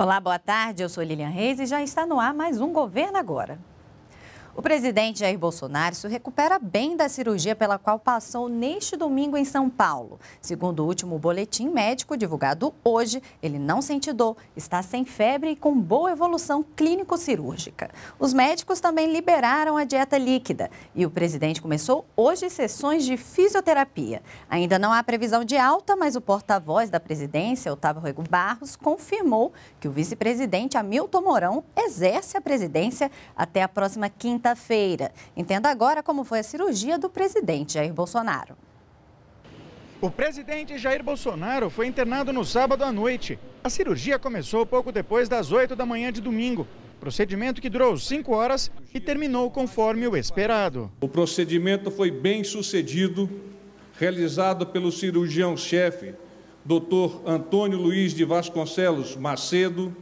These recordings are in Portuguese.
Olá, boa tarde. Eu sou Lilian Reis e já está no ar mais um Governo Agora. O presidente Jair Bolsonaro se recupera bem da cirurgia pela qual passou neste domingo em São Paulo. Segundo o último boletim médico divulgado hoje, ele não sente dor, está sem febre e com boa evolução clínico-cirúrgica. Os médicos também liberaram a dieta líquida e o presidente começou hoje sessões de fisioterapia. Ainda não há previsão de alta, mas o porta-voz da presidência, Otávio Rego Barros, confirmou que o vice-presidente Hamilton Mourão exerce a presidência até a próxima quinta quinta-feira. Entenda agora como foi a cirurgia do presidente Jair Bolsonaro. O presidente Jair Bolsonaro foi internado no sábado à noite. A cirurgia começou pouco depois das 8 da manhã de domingo. Procedimento que durou 5 horas e terminou conforme o esperado. O procedimento foi bem sucedido, realizado pelo cirurgião-chefe, Dr. Antônio Luiz de Vasconcelos Macedo,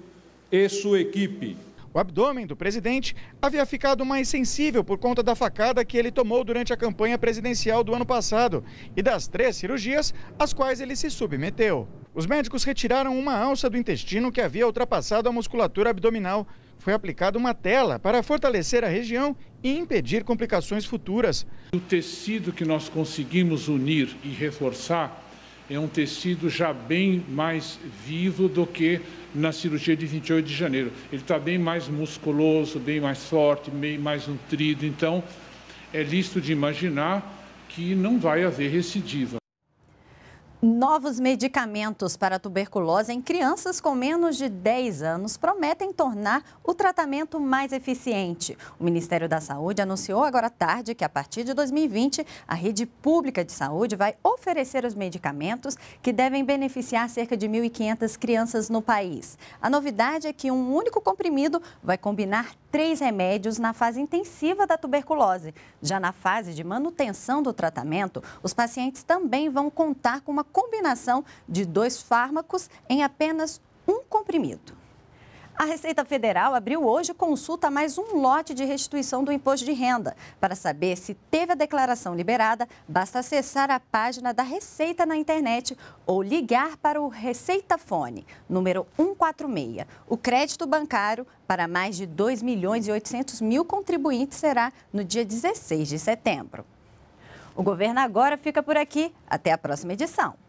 e sua equipe. O abdômen do presidente havia ficado mais sensível por conta da facada que ele tomou durante a campanha presidencial do ano passado e das três cirurgias às quais ele se submeteu. Os médicos retiraram uma alça do intestino que havia ultrapassado a musculatura abdominal. Foi aplicada uma tela para fortalecer a região e impedir complicações futuras. O tecido que nós conseguimos unir e reforçar é um tecido já bem mais vivo do que na cirurgia de 28 de janeiro. Ele está bem mais musculoso, bem mais forte, bem mais nutrido. Então, é listo de imaginar que não vai haver recidiva. Novos medicamentos para tuberculose em crianças com menos de 10 anos prometem tornar o tratamento mais eficiente. O Ministério da Saúde anunciou agora à tarde que, a partir de 2020, a rede pública de saúde vai oferecer os medicamentos que devem beneficiar cerca de 1.500 crianças no país. A novidade é que um único comprimido vai combinar três remédios na fase intensiva da tuberculose. Já na fase de manutenção do tratamento, os pacientes também vão contar com uma combinação de dois fármacos em apenas um comprimido. A Receita Federal abriu hoje consulta a mais um lote de restituição do imposto de renda. Para saber se teve a declaração liberada, basta acessar a página da Receita na internet ou ligar para o Receita Fone, número 146. O crédito bancário para mais de 2 milhões e 800 mil contribuintes será no dia 16 de setembro. O governo agora fica por aqui. Até a próxima edição.